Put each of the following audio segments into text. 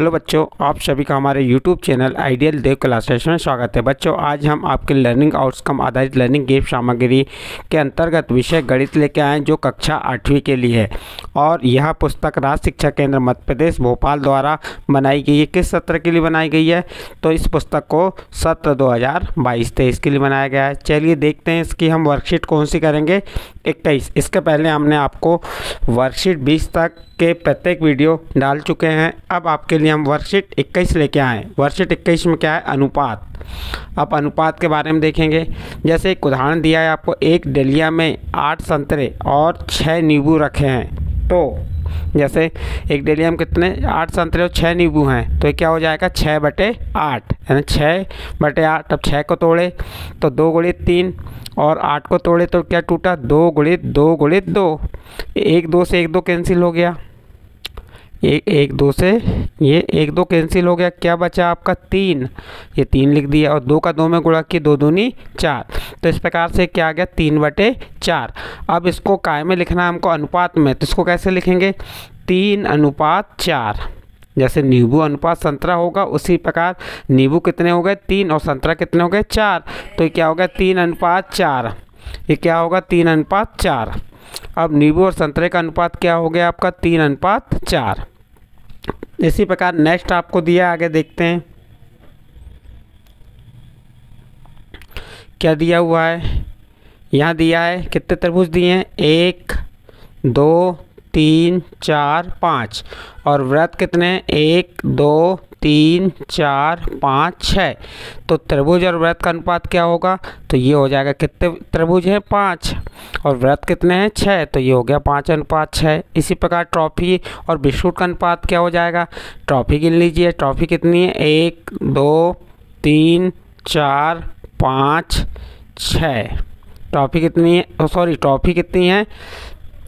hello बच्चों आप सभी का हमारे YouTube channel ideal Dev classes में स्वागत है बच्चों आज हम आपके लर्निंग आउटकम आधारित लर्निंग गेम सामग्री के अंतर्गत विषय गणित लेके आए जो कक्षा आठवीं के लिए है और यह पुस्तक राज्य शिक्षा केंद्र मध्य प्रदेश भोपाल द्वारा बनाई गई है किस सत्र के लिए बनाई गई है तो इस पुस्तक को सत्र दो हज़ार के लिए बनाया गया है चलिए देखते हैं इसकी हम वर्कशीट कौन सी करेंगे इक्कीस इसके पहले हमने आपको वर्कशीट बीस तक के प्रत्येक वीडियो डाल चुके हैं अब आपके लिए हम वर्कशीट 21 लेके आए वर्कशीट 21 में क्या है अनुपात आप अनुपात के बारे में देखेंगे जैसे एक उदाहरण दिया है आपको एक डलिया में आठ संतरे और छः नींबू रखे हैं तो जैसे एक में कितने आठ संतरे और छः नींबू हैं तो ये क्या हो जाएगा छः बटे आठ यानी छः बटे आठ अब छः को तोड़े तो दो गुणित तीन और आठ को तोड़े तो क्या टूटा दो गुणित दो गुणित दो एक दो से एक दो कैंसिल हो गया ये एक दो से ये एक दो कैंसिल हो गया क्या बचा आपका तीन ये तीन लिख दिया और दो का दो में गुणा किया दो दूनी चार तो इस प्रकार से क्या आ गया तीन बटे चार अब इसको काय में लिखना है हमको अनुपात में तो इसको कैसे लिखेंगे तीन अनुपात चार जैसे नींबू अनुपात संतरा होगा उसी प्रकार नींबू कितने हो गए तीन और संतरा कितने हो गए चार तो क्या हो गया तीन अनुपात चार ये क्या होगा तीन अनुपात चार अब नींबू और संतरे का अनुपात क्या हो गया आपका तीन अनुपात चार इसी प्रकार नेक्स्ट आपको दिया आगे देखते हैं क्या दिया हुआ है यहाँ दिया है कितने तरबूज दिए हैं एक दो तीन चार पाँच और व्रत कितने हैं एक दो तीन चार पाँच छः तो त्रिभुज और व्रत का अनुपात क्या होगा तो ये हो जाएगा कितने त्रिभुज हैं पाँच और व्रत कितने हैं छः तो ये हो गया पाँच अनुपात छः इसी प्रकार ट्रॉफी और बिस्कुट का अनुपात क्या हो जाएगा ट्रॉफी गिन लीजिए ट्रॉफी कितनी है एक दो तीन चार पाँच छ ट्रॉफी कितनी है सॉरी ट्रॉफी कितनी है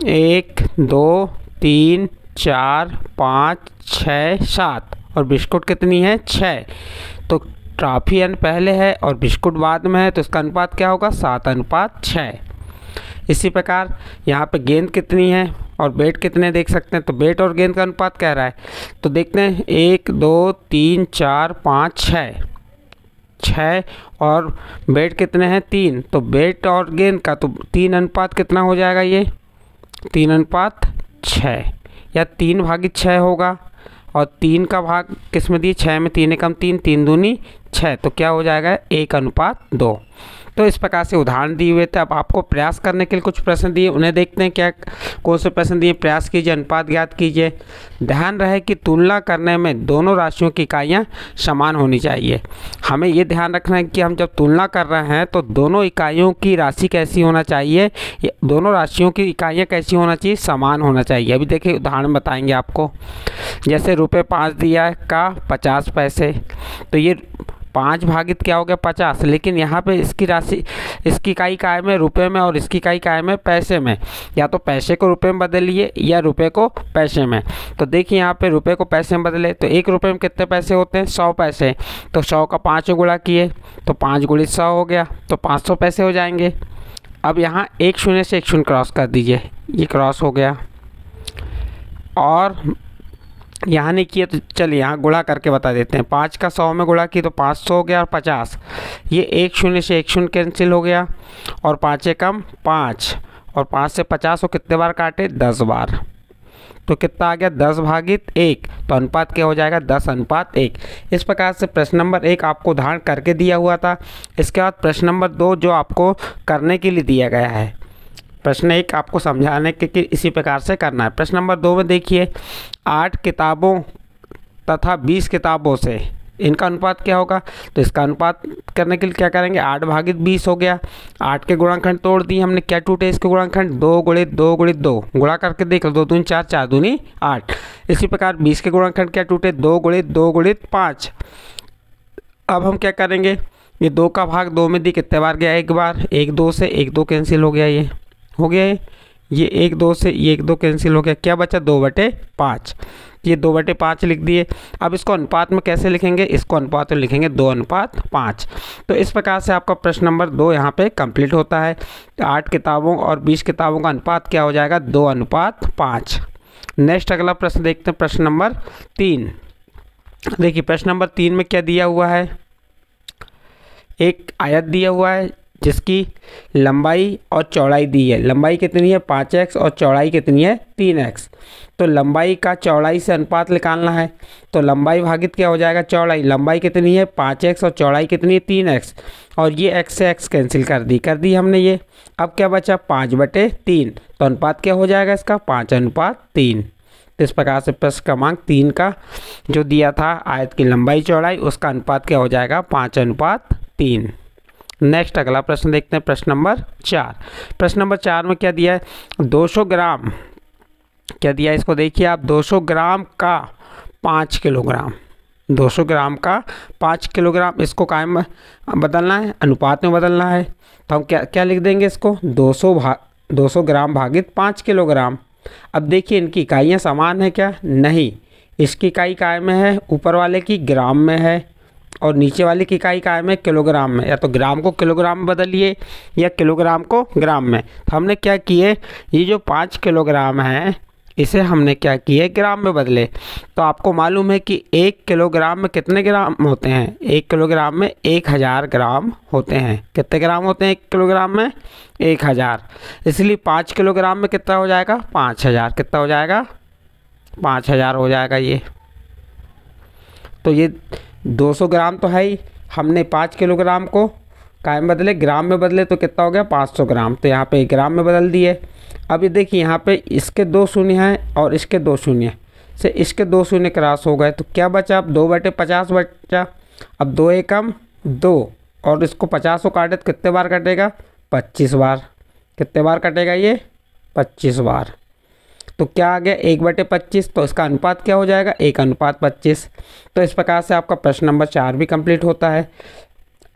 एक दो तीन चार पाँच छ सात और बिस्कुट कितनी है छः तो ट्रॉफी अन पहले है और बिस्कुट बाद में है तो इसका अनुपात क्या होगा सात अनुपात छः इसी प्रकार यहाँ पे गेंद कितनी है और बेट कितने देख सकते हैं तो बेट और गेंद का अनुपात कह रहा है तो देखते हैं एक दो तीन चार पाँच छः छः और बेट कितने हैं तीन तो बेट और गेंद का तो तीन अनुपात कितना हो जाएगा ये तीन अनुपात छः या तीन भागी छः होगा और तीन का भाग किस में दिए छः में तीन एकम तीन तीन दूनी छः तो क्या हो जाएगा एक अनुपात दो तो इस प्रकार से उदाहरण दिए हुए थे अब आपको प्रयास करने के लिए कुछ प्रश्न दिए उन्हें देखते हैं क्या कौन से प्रश्न दिए प्रयास कीजिए अनुपात ज्ञात कीजिए ध्यान रहे कि तुलना करने में दोनों राशियों की इकाइयाँ समान होनी चाहिए हमें ये ध्यान रखना है कि हम जब तुलना कर रहे हैं तो दोनों इकाइयों की राशि कैसी होना चाहिए दोनों राशियों की इकाइयाँ कैसी होना चाहिए समान होना चाहिए अभी देखिए उदाहरण बताएंगे आपको जैसे रुपये पाँच दिया का पचास पैसे तो ये पाँच भागित क्या हो गया पचास लेकिन यहाँ पे इसकी राशि इसकी इकाई काय में रुपए में और इसकी इकाई काय में पैसे में या तो पैसे को रुपए में बदलिए या रुपए को पैसे में तो देखिए यहाँ पे रुपए को पैसे में बदले तो एक रुपये में कितने पैसे होते हैं सौ पैसे तो सौ का पाँच गुणा किए तो पाँच गुड़ी सौ हो गया तो पाँच सौ पैसे हो जाएंगे अब यहाँ एक शून्य से एक शून्य क्रॉस कर दीजिए ये क्रॉस हो गया और यहाँ नहीं किया तो चलिए यहाँ गुणा करके बता देते हैं पाँच का सौ में गुणा की तो पाँच सौ हो गया और पचास ये एक शून्य से एक शून्य कैंसिल हो गया और पाँच एकम पाँच और पाँच से पचास को कितने बार काटे दस बार तो कितना आ गया दस भागित एक तो अनुपात क्या हो जाएगा दस अनुपात एक इस प्रकार से प्रश्न नंबर एक आपको उदाहरण करके दिया हुआ था इसके बाद प्रश्न नंबर दो जो आपको करने के लिए दिया गया है प्रश्न एक आपको समझाने के कि इसी प्रकार से करना है प्रश्न नंबर दो में देखिए आठ किताबों तथा बीस किताबों से इनका अनुपात क्या होगा तो इसका अनुपात करने के लिए क्या करेंगे आठ भागित बीस हो गया आठ के गुणाखंड तोड़ दिए हमने क्या टूटे इसके गुणाखंड दो गुणित दो गुणित दो गुणा करके देख लो दो दूनी चार चार दूनी आठ इसी प्रकार बीस के गुणाखंड क्या टूटे दो गुणित दो गुणित पाँच अब हम क्या करेंगे ये दो का भाग दो में दी कितने बार गया एक बार एक दो से एक दो कैंसिल हो गया ये हो गया है ये एक दो से ये एक दो कैंसिल हो गया क्या बचा दो बटे पाँच ये दो बटे पाँच लिख दिए अब इसको अनुपात में कैसे लिखेंगे इसको अनुपात में लिखेंगे दो अनुपात पाँच तो इस प्रकार से आपका प्रश्न नंबर दो यहाँ पे कंप्लीट होता है आठ किताबों और बीस किताबों का अनुपात क्या हो जाएगा दो अनुपात पाँच नेक्स्ट अगला प्रश्न देखते हैं प्रश्न नंबर तीन देखिए प्रश्न नंबर तीन में क्या दिया हुआ है एक आयत दिया हुआ है जिसकी लंबाई और चौड़ाई दी है लंबाई कितनी है पाँच एक्स और चौड़ाई कितनी है तीन एक्स तो लंबाई का चौड़ाई से अनुपात निकालना है तो लंबाई भागित क्या हो जाएगा चौड़ाई लंबाई कितनी है पाँच एक्स और चौड़ाई कितनी है तीन एक्स और ये एक्स से एक्स कैंसिल कर दी कर दी हमने ये अब क्या बचा पाँच बटे तीन तो अनुपात क्या हो जाएगा इसका पाँच अनुपात तीन इस प्रकार से प्रश्न क्रमांक तीन का जो दिया था आयत की लंबाई चौड़ाई उसका अनुपात क्या हो जाएगा पाँच अनुपात तीन नेक्स्ट अगला प्रश्न देखते हैं प्रश्न नंबर चार प्रश्न नंबर चार में क्या दिया है 200 ग्राम क्या दिया है इसको देखिए आप 200 ग्राम का पाँच किलोग्राम 200 ग्राम का पाँच किलोग्राम इसको कायम बदलना है अनुपात में बदलना है तो हम क्या क्या लिख देंगे इसको 200 भा 200 ग्राम भागित पाँच किलोग्राम अब देखिए इनकी इकाइयाँ समान है क्या नहीं इसकी इकाई काय में है ऊपर वाले की ग्राम में है और नीचे वाली की इकाई कायम है किलोग्राम में या तो ग्राम को किलोग्राम में बदलिए या किलोग्राम को ग्राम में तो हमने क्या किए ये जो पाँच किलोग्राम है इसे हमने क्या किए ग्राम में बदले तो आपको मालूम है कि एक किलोग्राम में कितने ग्राम होते हैं एक किलोग्राम में एक हज़ार ग्राम होते हैं कितने ग्राम होते हैं एक किलोग्राम में एक हज़ार इसलिए पाँच किलोग्राम में कितना हो जाएगा पाँच हज़ार कितना हो जाएगा पाँच हज़ार हो जाएगा ये तो ये 200 ग्राम तो है ही हमने पाँच किलोग्राम को काय में बदले ग्राम में बदले तो कितना हो गया 500 ग्राम तो यहाँ पे ग्राम में बदल दिए अभी देखिए यहाँ पे इसके दो शून्य हैं और इसके दो शून्य से इसके दो शून्य क्रॉस हो गए तो क्या बचा अब दो बटे पचास बचा अब दो एकम दो और इसको पचास काटे तो कितने बार कटेगा पच्चीस बार कितने बार कटेगा ये पच्चीस बार तो क्या आ गया एक बटे पच्चीस तो इसका अनुपात क्या हो जाएगा एक अनुपात पच्चीस तो इस प्रकार से आपका प्रश्न नंबर चार भी कंप्लीट होता है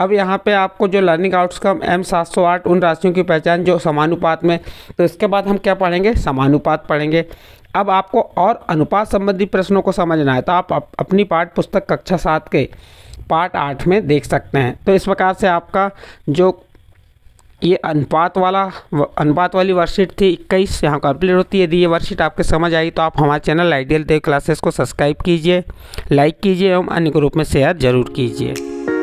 अब यहाँ पे आपको जो लर्निंग आउटकम एम सात सौ आठ उन राशियों की पहचान जो समानुपात में तो इसके बाद हम क्या पढ़ेंगे समानुपात पढ़ेंगे अब आपको और अनुपात संबंधी प्रश्नों को समझना है तो आप अपनी पाठ पुस्तक कक्षा सात के पार्ट आठ में देख सकते हैं तो इस प्रकार से आपका जो ये अनुपात वाला अनुपात वाली वर्कशीट थी इक्कीस यहाँ कंप्लीट होती है यदि ये वर्कशीट आपके समझ आई तो आप हमारे चैनल आइडियल देव क्लासेस को सब्सक्राइब कीजिए लाइक कीजिए एवं अन्य ग्रुप में शेयर जरूर कीजिए